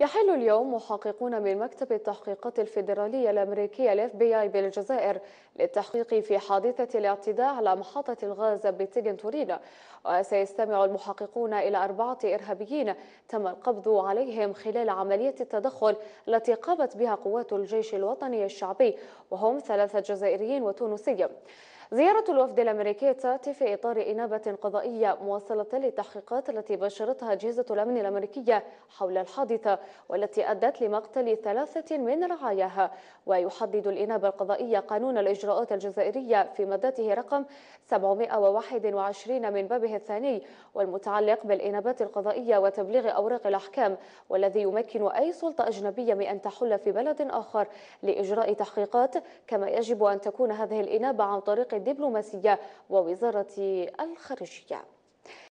يحل اليوم محققون من مكتب التحقيقات الفيدرالية الأمريكية الاف بي اي بالجزائر للتحقيق في حادثة الاعتداء على محطة الغاز بتيجن تورينا وسيستمع المحققون إلى أربعة إرهابيين تم القبض عليهم خلال عملية التدخل التي قامت بها قوات الجيش الوطني الشعبي وهم ثلاثة جزائريين وتونسي زيارة الوفد الأمريكي تأتي في إطار إنابة قضائية مواصلة للتحقيقات التي بشرتها أجهزة الأمن الأمريكية حول الحادثة والتي أدت لمقتل ثلاثة من رعاياها ويحدد الإنابة القضائية قانون الإجراءات الجزائرية في مادته رقم 721 من بابه الثاني والمتعلق بالإنابات القضائية وتبليغ أوراق الأحكام والذي يمكن أي سلطة أجنبية من أن تحل في بلد آخر لإجراء تحقيقات كما يجب أن تكون هذه الإنابة عن طريق الدبلوماسية ووزارة الخارجية